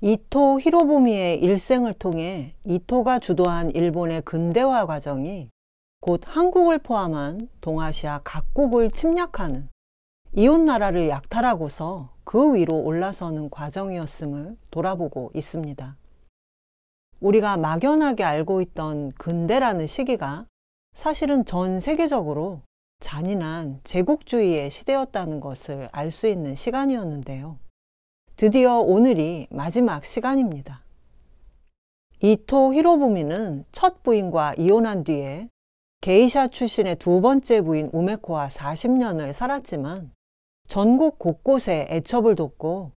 이토 히로부미의 일생을 통해 이토가 주도한 일본의 근대화 과정이 곧 한국을 포함한 동아시아 각국을 침략하는 이웃 나라를 약탈하고서 그 위로 올라서는 과정이었음을 돌아보고 있습니다. 우리가 막연하게 알고 있던 근대라는 시기가 사실은 전 세계적으로 잔인한 제국주의의 시대였다는 것을 알 수 있는 시간이었는데요. 드디어 오늘이 마지막 시간입니다. 이토 히로부미는 첫 부인과 이혼한 뒤에 게이샤 출신의 두 번째 부인 우메코와 40년을 살았지만 전국 곳곳에 애첩을 돕고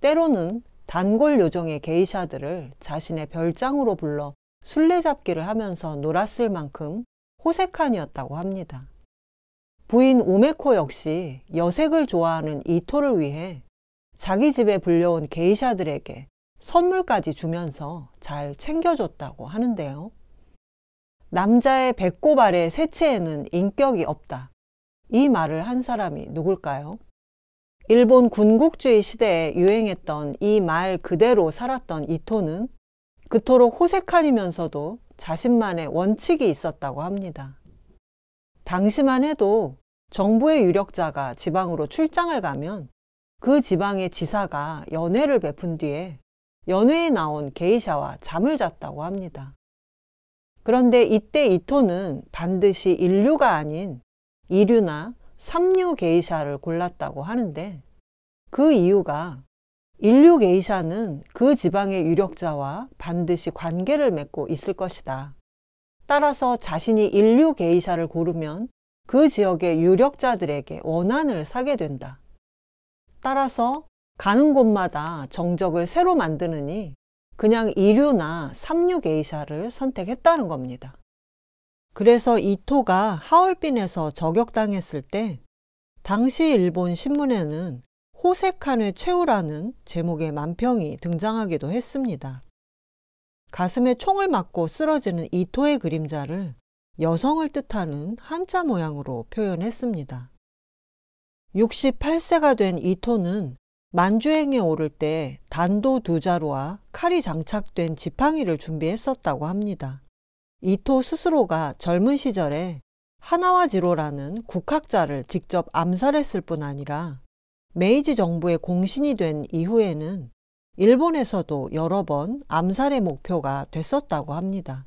때로는 단골 요정의 게이샤들을 자신의 별장으로 불러 술래잡기를 하면서 놀았을 만큼 호색한이었다고 합니다. 부인 우메코 역시 여색을 좋아하는 이토를 위해 자기 집에 불려온 게이샤들에게 선물까지 주면서 잘 챙겨줬다고 하는데요. 남자의 배꼽 아래 세체에는 인격이 없다. 이 말을 한 사람이 누굴까요? 일본 군국주의 시대에 유행했던 이 말 그대로 살았던 이토는 그토록 호색한이면서도 자신만의 원칙이 있었다고 합니다. 당시만 해도 정부의 유력자가 지방으로 출장을 가면 그 지방의 지사가 연회를 베푼 뒤에 연회에 나온 게이샤와 잠을 잤다고 합니다. 그런데 이때 이토는 반드시 인류가 아닌 이류나 삼류 게이샤를 골랐다고 하는데 그 이유가 인류 게이샤는 그 지방의 유력자와 반드시 관계를 맺고 있을 것이다. 따라서 자신이 인류 게이샤를 고르면 그 지역의 유력자들에게 원한을 사게 된다. 따라서 가는 곳마다 정적을 새로 만드느니 그냥 2류나 3게이샤를 선택했다는 겁니다. 그래서 이토가 하얼빈에서 저격당했을 때 당시 일본 신문에는 호세칸의 최후라는 제목의 만평이 등장하기도 했습니다. 가슴에 총을 맞고 쓰러지는 이토의 그림자를 여성을 뜻하는 한자 모양으로 표현했습니다. 68세가 된 이토는 만주행에 오를 때 단도 두 자루와 칼이 장착된 지팡이를 준비했었다고 합니다. 이토 스스로가 젊은 시절에 하나와 지로라는 국학자를 직접 암살했을 뿐 아니라 메이지 정부의 공신이 된 이후에는 일본에서도 여러 번 암살의 목표가 됐었다고 합니다.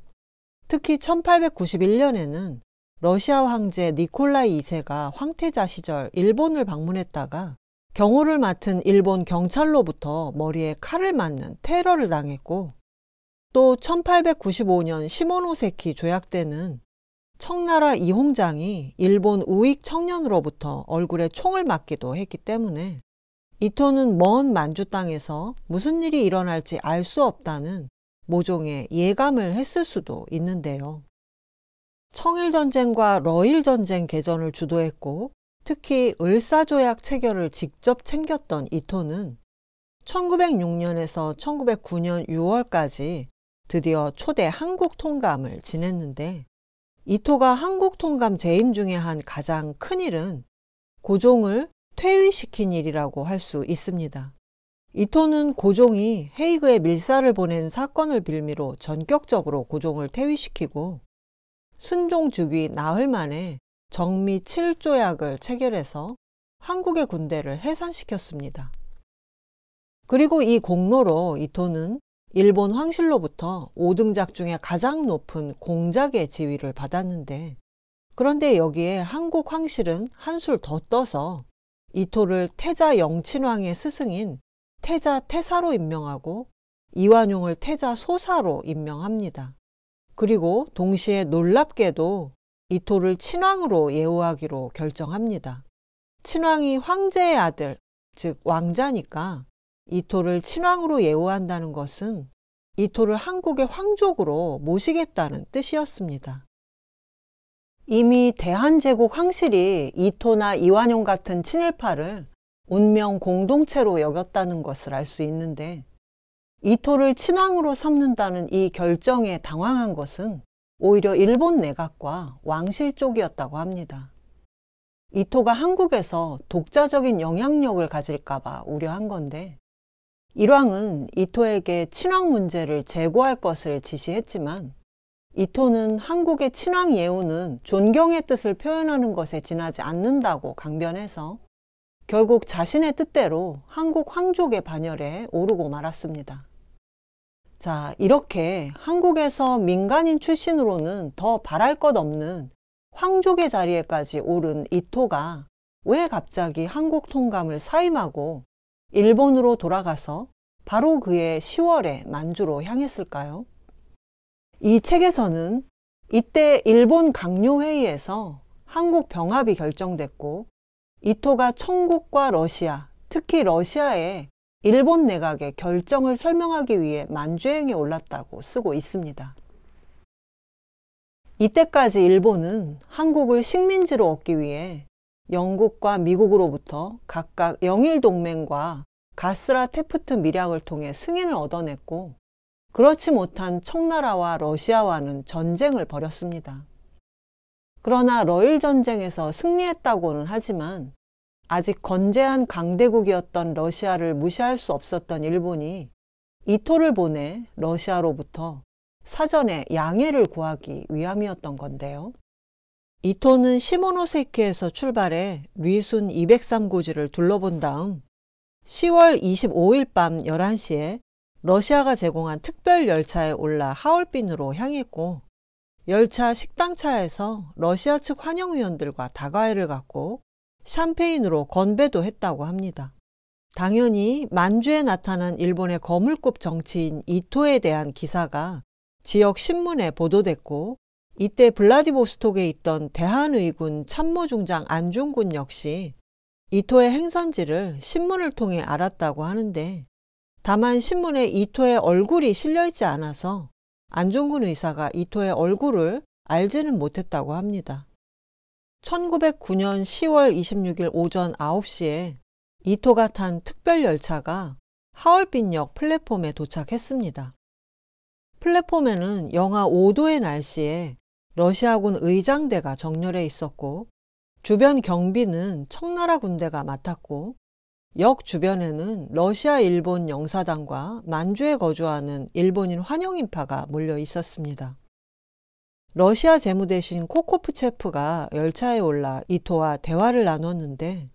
특히 1891년에는 러시아 황제 니콜라이 2세가 황태자 시절 일본을 방문했다가 경호를 맡은 일본 경찰로부터 머리에 칼을 맞는 테러를 당했고 또 1895년 시모노세키 조약 때는 청나라 이홍장이 일본 우익 청년으로부터 얼굴에 총을 맞기도 했기 때문에 이토는 먼 만주 땅에서 무슨 일이 일어날지 알 수 없다는 모종의 예감을 했을 수도 있는데요. 청일전쟁과 러일전쟁 개전을 주도했고 특히 을사조약 체결을 직접 챙겼던 이토는 1906년에서 1909년 6월까지 드디어 초대 한국 통감을 지냈는데 이토가 한국 통감 재임 중에 한 가장 큰 일은 고종을 퇴위시킨 일이라고 할 수 있습니다. 이토는 고종이 헤이그에 밀사를 보낸 사건을 빌미로 전격적으로 고종을 퇴위시키고 순종 즉위 나흘 만에 정미 7조약을 체결해서 한국의 군대를 해산시켰습니다. 그리고 이 공로로 이토는 일본 황실로부터 5등작 중에 가장 높은 공작의 지위를 받았는데 그런데 여기에 한국 황실은 한술 더 떠서 이토를 태자 영친왕의 스승인 태자 태사로 임명하고 이완용을 태자 소사로 임명합니다. 그리고 동시에 놀랍게도 이토를 친왕으로 예우하기로 결정합니다. 친왕이 황제의 아들, 즉 왕자니까 이토를 친왕으로 예우한다는 것은 이토를 한국의 황족으로 모시겠다는 뜻이었습니다. 이미 대한제국 황실이 이토나 이완용 같은 친일파를 운명 공동체로 여겼다는 것을 알 수 있는데 이토를 친왕으로 삼는다는 이 결정에 당황한 것은 오히려 일본 내각과 왕실 쪽이었다고 합니다. 이토가 한국에서 독자적인 영향력을 가질까봐 우려한 건데 일왕은 이토에게 친왕 문제를 제고할 것을 지시했지만 이토는 한국의 친왕 예우는 존경의 뜻을 표현하는 것에 지나지 않는다고 강변해서 결국 자신의 뜻대로 한국 황족의 반열에 오르고 말았습니다. 자, 이렇게 한국에서 민간인 출신으로는 더 바랄 것 없는 황족의 자리에까지 오른 이토가 왜 갑자기 한국 통감을 사임하고 일본으로 돌아가서 바로 그의 10월에 만주로 향했을까요? 이 책에서는 이때 일본 강요회의에서 한국 병합이 결정됐고 이토가 천국과 러시아, 특히 러시아의 일본 내각의 결정을 설명하기 위해 만주행에 올랐다고 쓰고 있습니다. 이때까지 일본은 한국을 식민지로 얻기 위해 영국과 미국으로부터 각각 영일 동맹과 가스라 테프트 밀약을 통해 승인을 얻어냈고 그렇지 못한 청나라와 러시아와는 전쟁을 벌였습니다. 그러나 러일 전쟁에서 승리했다고는 하지만 아직 건재한 강대국이었던 러시아를 무시할 수 없었던 일본이 이토를 보내 러시아로부터 사전에 양해를 구하기 위함이었던 건데요. 이토는 시모노세키에서 출발해 위순 203고지를 둘러본 다음 10월 25일 밤 11시에 러시아가 제공한 특별 열차에 올라 하얼빈으로 향했고 열차 식당차에서 러시아 측 환영위원들과 다과회를 갖고 샴페인으로 건배도 했다고 합니다. 당연히 만주에 나타난 일본의 거물급 정치인 이토에 대한 기사가 지역 신문에 보도됐고 이때 블라디보스톡에 있던 대한의군 참모중장 안중군 역시 이토의 행선지를 신문을 통해 알았다고 하는데 다만 신문에 이토의 얼굴이 실려있지 않아서 안종근 의사가 이토의 얼굴을 알지는 못했다고 합니다. 1909년 10월 26일 오전 9시에 이토가 탄 특별 열차가 하얼빈역 플랫폼에 도착했습니다. 플랫폼에는 영하 5도의 날씨에 러시아군 의장대가 정렬해 있었고 주변 경비는 청나라 군대가 맡았고 역 주변에는 러시아 일본 영사당과 만주에 거주하는 일본인 환영인파가 몰려 있었습니다. 러시아 재무대신 코코프체프가 열차에 올라 이토와 대화를 나눴는데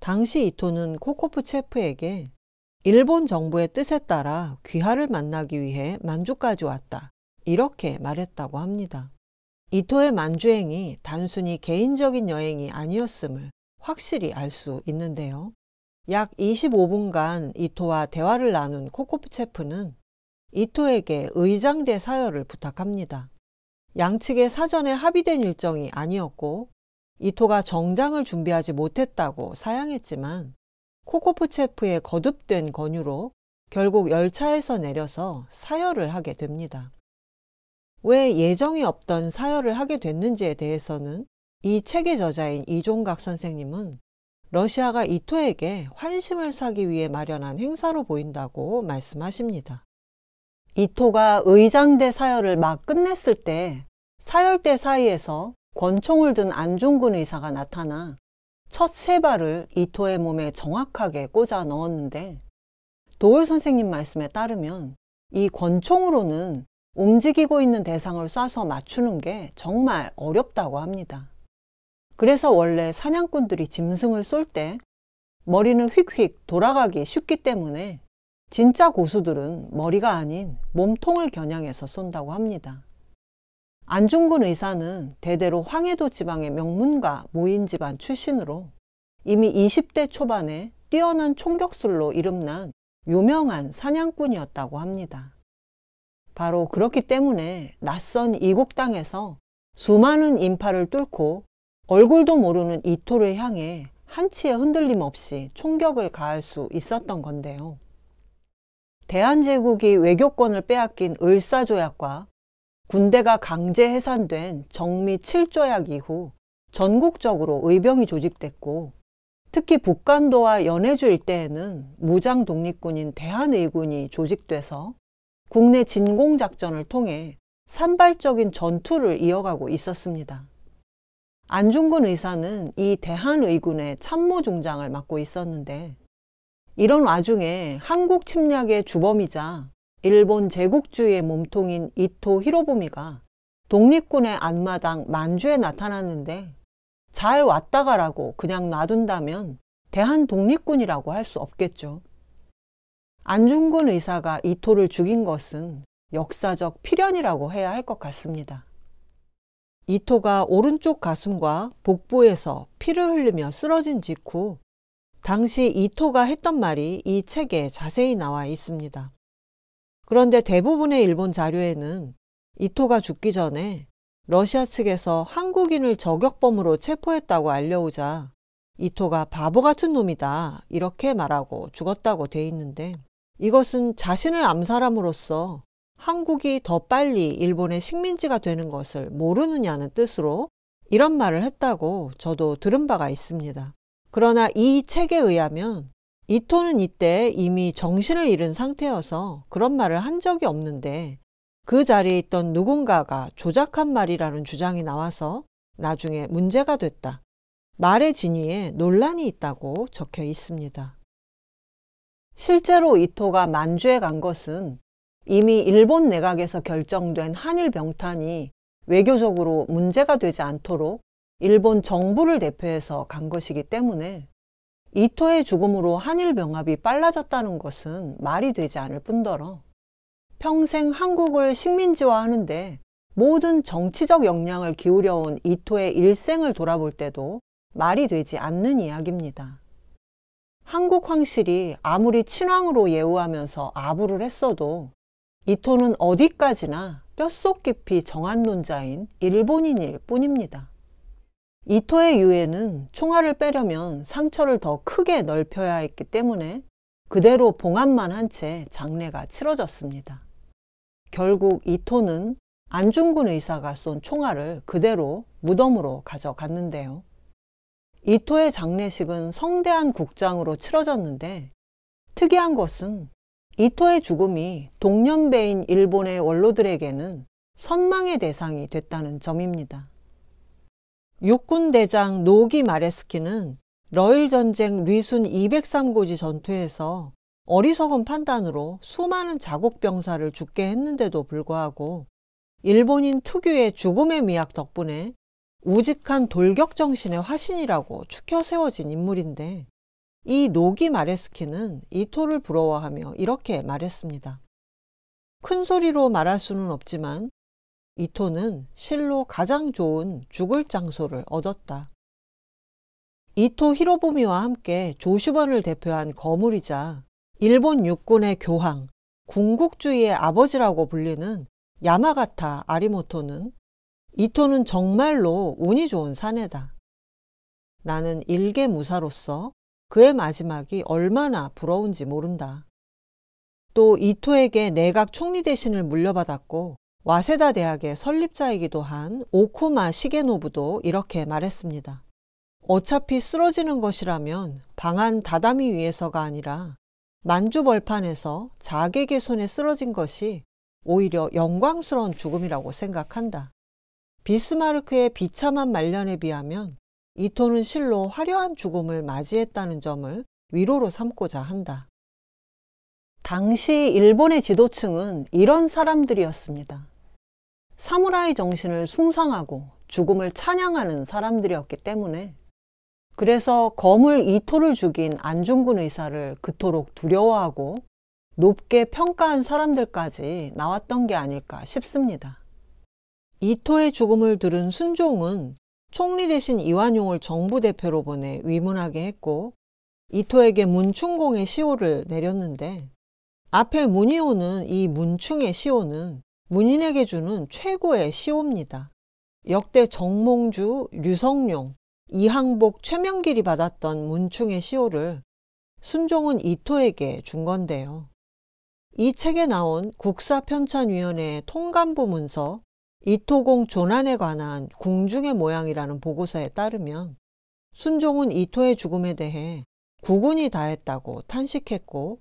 당시 이토는 코코프체프에게 일본 정부의 뜻에 따라 귀하를 만나기 위해 만주까지 왔다. 이렇게 말했다고 합니다. 이토의 만주행이 단순히 개인적인 여행이 아니었음을 확실히 알 수 있는데요. 약 25분간 이토와 대화를 나눈 코코프체프는 이토에게 의장대 사열을 부탁합니다. 양측의 사전에 합의된 일정이 아니었고 이토가 정장을 준비하지 못했다고 사양했지만 코코프체프의 거듭된 권유로 결국 열차에서 내려서 사열을 하게 됩니다. 왜 예정이 없던 사열을 하게 됐는지에 대해서는 이 책의 저자인 이종각 선생님은 러시아가 이토에게 환심을 사기 위해 마련한 행사로 보인다고 말씀하십니다. 이토가 의장대 사열을 막 끝냈을 때 사열대 사이에서 권총을 든 안중근 의사가 나타나 첫 세 발을 이토의 몸에 정확하게 꽂아 넣었는데 도울 선생님 말씀에 따르면 이 권총으로는 움직이고 있는 대상을 쏴서 맞추는 게 정말 어렵다고 합니다. 그래서 원래 사냥꾼들이 짐승을 쏠 때 머리는 휙휙 돌아가기 쉽기 때문에 진짜 고수들은 머리가 아닌 몸통을 겨냥해서 쏜다고 합니다. 안중근 의사는 대대로 황해도 지방의 명문가 무인 집안 출신으로 이미 20대 초반에 뛰어난 총격술로 이름난 유명한 사냥꾼이었다고 합니다. 바로 그렇기 때문에 낯선 이국 땅에서 수많은 인파를 뚫고 얼굴도 모르는 이토를 향해 한치의 흔들림 없이 총격을 가할 수 있었던 건데요. 대한제국이 외교권을 빼앗긴 을사조약과 군대가 강제 해산된 정미 7조약 이후 전국적으로 의병이 조직됐고 특히 북간도와 연해주 일대에는 무장 독립군인 대한의군이 조직돼서 국내 진공작전을 통해 산발적인 전투를 이어가고 있었습니다. 안중근 의사는 이 대한의군의 참모중장을 맡고 있었는데 이런 와중에 한국 침략의 주범이자 일본 제국주의의 몸통인 이토 히로부미가 독립군의 안마당 만주에 나타났는데 잘 왔다 가라고 그냥 놔둔다면 대한 독립군이라고 할 수 없겠죠. 안중근 의사가 이토를 죽인 것은 역사적 필연이라고 해야 할 것 같습니다. 이토가 오른쪽 가슴과 복부에서 피를 흘리며 쓰러진 직후 당시 이토가 했던 말이 이 책에 자세히 나와 있습니다. 그런데 대부분의 일본 자료에는 이토가 죽기 전에 러시아 측에서 한국인을 저격범으로 체포했다고 알려오자 이토가 바보 같은 놈이다 이렇게 말하고 죽었다고 돼 있는데 이것은 자신을 암살함으로써 한국이 더 빨리 일본의 식민지가 되는 것을 모르느냐는 뜻으로 이런 말을 했다고 저도 들은 바가 있습니다. 그러나 이 책에 의하면 이토는 이때 이미 정신을 잃은 상태여서 그런 말을 한 적이 없는데 그 자리에 있던 누군가가 조작한 말이라는 주장이 나와서 나중에 문제가 됐다. 말의 진위에 논란이 있다고 적혀 있습니다. 실제로 이토가 만주에 간 것은 이미 일본 내각에서 결정된 한일 병탄이 외교적으로 문제가 되지 않도록 일본 정부를 대표해서 간 것이기 때문에 이토의 죽음으로 한일 병합이 빨라졌다는 것은 말이 되지 않을 뿐더러 평생 한국을 식민지화하는데 모든 정치적 역량을 기울여온 이토의 일생을 돌아볼 때도 말이 되지 않는 이야기입니다. 한국 황실이 아무리 친왕으로 예우하면서 아부를 했어도 이토는 어디까지나 뼛속 깊이 정한론자인 일본인일 뿐입니다. 이토의 유해는 총알을 빼려면 상처를 더 크게 넓혀야 했기 때문에 그대로 봉합만 한 채 장례가 치러졌습니다. 결국 이토는 안중근 의사가 쏜 총알을 그대로 무덤으로 가져갔는데요. 이토의 장례식은 성대한 국장으로 치러졌는데 특이한 것은 이토의 죽음이 동년배인 일본의 원로들에게는 선망의 대상이 됐다는 점입니다. 육군대장 노기 마레스키는 러일전쟁 리순 203고지 전투에서 어리석은 판단으로 수많은 자국병사를 죽게 했는데도 불구하고 일본인 특유의 죽음의 미학 덕분에 우직한 돌격 정신의 화신이라고 축혀 세워진 인물인데 이 노기 마레스키는 이 토를 부러워하며 이렇게 말했습니다. 큰 소리로 말할 수는 없지만 이 토는 실로 가장 좋은 죽을 장소를 얻었다. 이토 히로부미와 함께 조슈번을 대표한 거물이자 일본 육군의 교황, 궁극주의의 아버지라고 불리는 야마가타 아리모토는 이토는 정말로 운이 좋은 사내다. 나는 일개 무사로서 그의 마지막이 얼마나 부러운지 모른다. 또 이토에게 내각 총리 대신을 물려받았고 와세다 대학의 설립자이기도 한 오쿠마 시게노부도 이렇게 말했습니다. 어차피 쓰러지는 것이라면 방한 다다미 위에서가 아니라 만주 벌판에서 자객의 손에 쓰러진 것이 오히려 영광스러운 죽음이라고 생각한다. 비스마르크의 비참한 말년에 비하면 이토는 실로 화려한 죽음을 맞이했다는 점을 위로로 삼고자 한다. 당시 일본의 지도층은 이런 사람들이었습니다. 사무라이 정신을 숭상하고 죽음을 찬양하는 사람들이었기 때문에 그래서 검을 이토를 죽인 안중근 의사를 그토록 두려워하고 높게 평가한 사람들까지 나왔던 게 아닐까 싶습니다. 이토의 죽음을 들은 순종은 총리 대신 이완용을 정부 대표로 보내 위문하게 했고 이토에게 문충공의 시호를 내렸는데 앞에 문이오는 이 문충의 시호는 문인에게 주는 최고의 시호입니다. 역대 정몽주, 류성룡, 이항복, 최명길이 받았던 문충의 시호를 순종은 이토에게 준 건데요. 이 책에 나온 국사편찬위원회 의 통감부 문서 이토공 조난에 관한 궁중의 모양이라는 보고서에 따르면 순종은 이토의 죽음에 대해 구군이 다했다고 탄식했고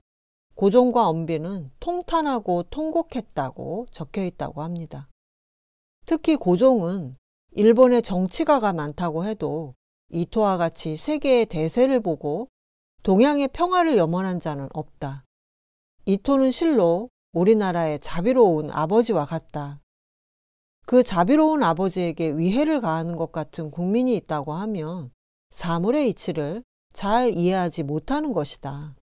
고종과 엄비는 통탄하고 통곡했다고 적혀 있다고 합니다. 특히 고종은 일본의 정치가가 많다고 해도 이토와 같이 세계의 대세를 보고 동양의 평화를 염원한 자는 없다. 이토는 실로 우리나라의 자비로운 아버지와 같다. 그 자비로운 아버지에게 위해를 가하는 것 같은 국민이 있다고 하면 사물의 이치를 잘 이해하지 못하는 것이다.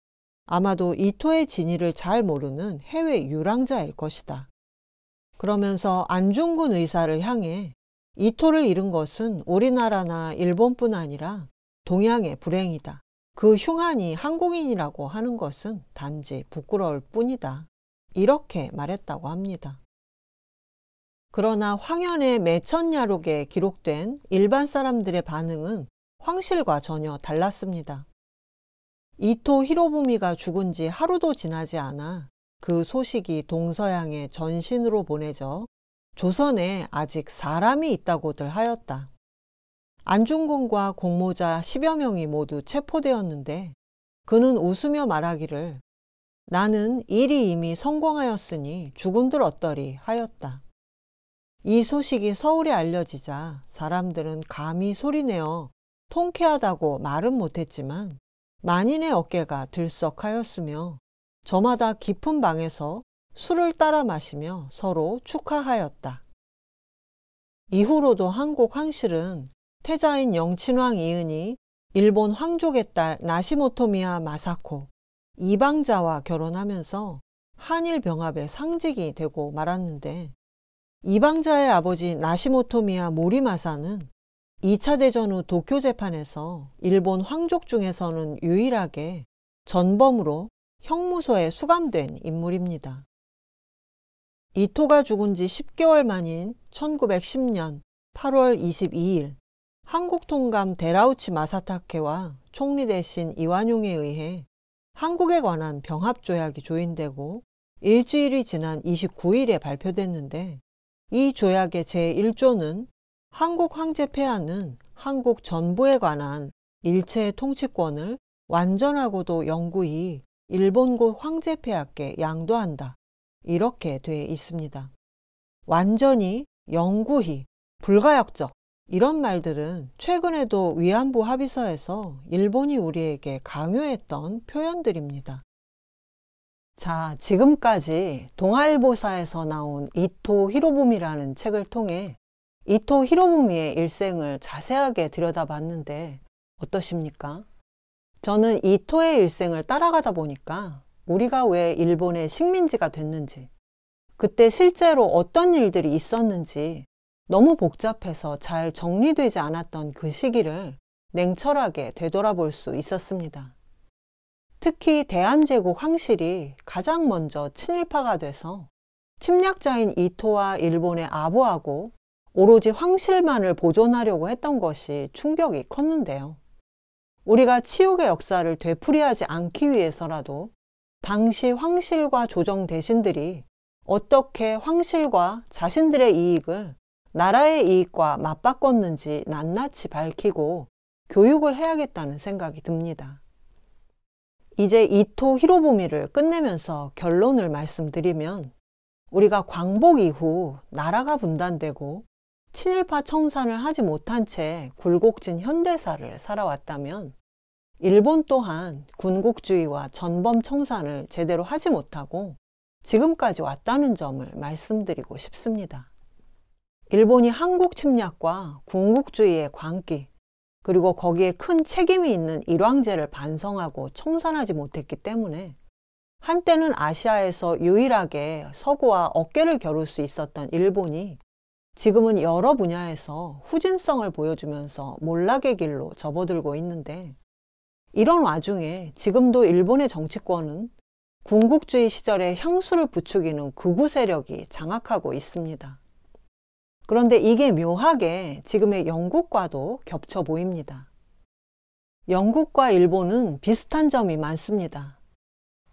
아마도 이토의 진위를 잘 모르는 해외 유랑자일 것이다. 그러면서 안중근 의사를 향해 이토를 잃은 것은 우리나라나 일본뿐 아니라 동양의 불행이다. 그 흉한이 한국인이라고 하는 것은 단지 부끄러울 뿐이다. 이렇게 말했다고 합니다. 그러나 황현의 매천야록에 기록된 일반 사람들의 반응은 황실과 전혀 달랐습니다. 이토 히로부미가 죽은 지 하루도 지나지 않아 그 소식이 동서양에 전신으로 보내져 조선에 아직 사람이 있다고들 하였다. 안중근과 공모자 10여 명이 모두 체포되었는데 그는 웃으며 말하기를 나는 일이 이미 성공하였으니 죽은들 어떠리 하였다. 이 소식이 서울에 알려지자 사람들은 감히 소리내어 통쾌하다고 말은 못했지만 만인의 어깨가 들썩하였으며 저마다 깊은 방에서 술을 따라 마시며 서로 축하하였다. 이후로도 한국 황실은 태자인 영친왕 이은이 일본 황족의 딸나시모토미아 마사코 이방자와 결혼하면서 한일 병합의 상징이 되고 말았는데 이방자의 아버지 나시모토미야 모리마사는 2차 대전 후 도쿄 재판에서 일본 황족 중에서는 유일하게 전범으로 형무소에 수감된 인물입니다. 이토가 죽은 지 10개월 만인 1910년 8월 22일 한국 통감 데라우치 마사타케와 총리 대신 이완용에 의해 한국에 관한 병합조약이 조인되고 일주일이 지난 29일에 발표됐는데 이 조약의 제1조는 한국 황제 폐하는 한국 전부에 관한 일체의 통치권을 완전하고도 영구히 일본국 황제 폐하께 양도한다. 이렇게 돼 있습니다. 완전히, 영구히, 불가역적 이런 말들은 최근에도 위안부 합의서에서 일본이 우리에게 강요했던 표현들입니다. 자, 지금까지 동아일보사에서 나온 이토 히로부미라는 책을 통해 이토 히로부미의 일생을 자세하게 들여다봤는데 어떠십니까? 저는 이토의 일생을 따라가다 보니까 우리가 왜 일본의 식민지가 됐는지, 그때 실제로 어떤 일들이 있었는지 너무 복잡해서 잘 정리되지 않았던 그 시기를 냉철하게 되돌아볼 수 있었습니다. 특히 대한제국 황실이 가장 먼저 친일파가 돼서 침략자인 이토와 일본의 아부하고 오로지 황실만을 보존하려고 했던 것이 충격이 컸는데요. 우리가 치욕의 역사를 되풀이하지 않기 위해서라도 당시 황실과 조정 대신들이 어떻게 황실과 자신들의 이익을 나라의 이익과 맞바꿨는지 낱낱이 밝히고 교육을 해야겠다는 생각이 듭니다. 이제 이토 히로부미를 끝내면서 결론을 말씀드리면 우리가 광복 이후 나라가 분단되고 친일파 청산을 하지 못한 채 굴곡진 현대사를 살아왔다면 일본 또한 군국주의와 전범 청산을 제대로 하지 못하고 지금까지 왔다는 점을 말씀드리고 싶습니다. 일본이 한국 침략과 군국주의의 광기, 그리고 거기에 큰 책임이 있는 일왕제를 반성하고 청산하지 못했기 때문에 한때는 아시아에서 유일하게 서구와 어깨를 겨룰 수 있었던 일본이 지금은 여러 분야에서 후진성을 보여주면서 몰락의 길로 접어들고 있는데 이런 와중에 지금도 일본의 정치권은 궁극주의 시절의 향수를 부추기는 극우 세력이 장악하고 있습니다. 그런데 이게 묘하게 지금의 영국과도 겹쳐 보입니다. 영국과 일본은 비슷한 점이 많습니다.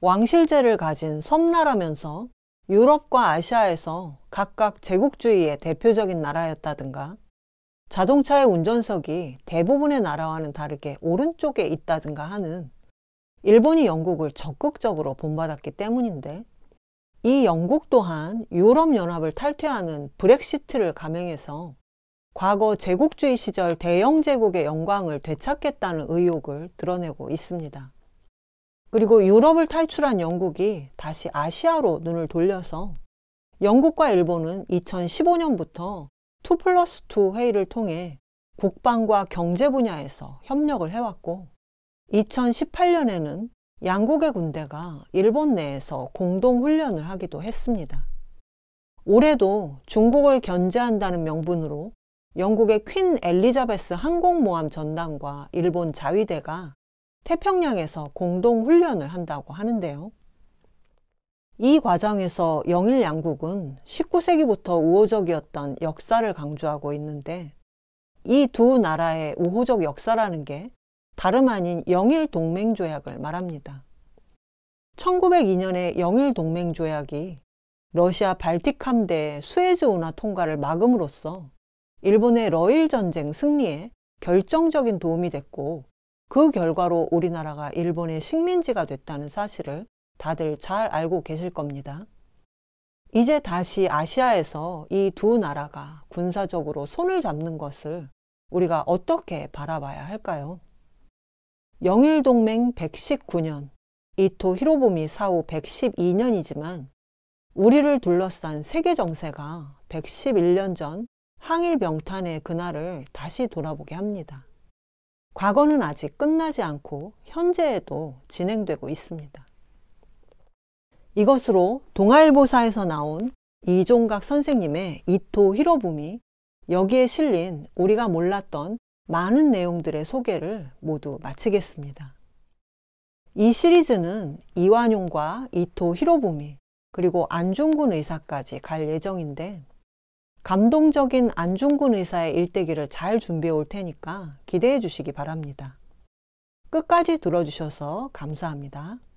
왕실제를 가진 섬나라면서 유럽과 아시아에서 각각 제국주의의 대표적인 나라였다든가 자동차의 운전석이 대부분의 나라와는 다르게 오른쪽에 있다든가 하는 일본이 영국을 적극적으로 본받았기 때문인데 이 영국 또한 유럽연합을 탈퇴하는 브렉시트를 감행해서 과거 제국주의 시절 대영제국의 영광을 되찾겠다는 의혹을 드러내고 있습니다. 그리고 유럽을 탈출한 영국이 다시 아시아로 눈을 돌려서 영국과 일본은 2015년부터 2 플러스 2 회의를 통해 국방과 경제 분야에서 협력을 해왔고 2018년에는 양국의 군대가 일본 내에서 공동훈련을 하기도 했습니다. 올해도 중국을 견제한다는 명분으로 영국의 퀸 엘리자베스 항공모함 전단과 일본 자위대가 태평양에서 공동훈련을 한다고 하는데요. 이 과정에서 영일 양국은 19세기부터 우호적이었던 역사를 강조하고 있는데 이 두 나라의 우호적 역사라는 게 다름 아닌 영일 동맹 조약을 말합니다. 1902년의 영일 동맹 조약이 러시아 발틱 함대의 수에즈 운하 통과를 막음으로써 일본의 러일 전쟁 승리에 결정적인 도움이 됐고 그 결과로 우리나라가 일본의 식민지가 됐다는 사실을 다들 잘 알고 계실 겁니다. 이제 다시 아시아에서 이 두 나라가 군사적으로 손을 잡는 것을 우리가 어떻게 바라봐야 할까요? 영일동맹 119년, 이토 히로부미 사후 112년이지만 우리를 둘러싼 세계 정세가 111년 전 항일 병탄의 그날을 다시 돌아보게 합니다. 과거는 아직 끝나지 않고 현재에도 진행되고 있습니다. 이것으로 동아일보사에서 나온 이종각 선생님의 이토 히로부미 여기에 실린 우리가 몰랐던 많은 내용들의 소개를 모두 마치겠습니다. 이 시리즈는 이완용과 이토 히로부미 그리고 안중근 의사까지 갈 예정인데 감동적인 안중근 의사의 일대기를 잘 준비해 올 테니까 기대해 주시기 바랍니다. 끝까지 들어주셔서 감사합니다.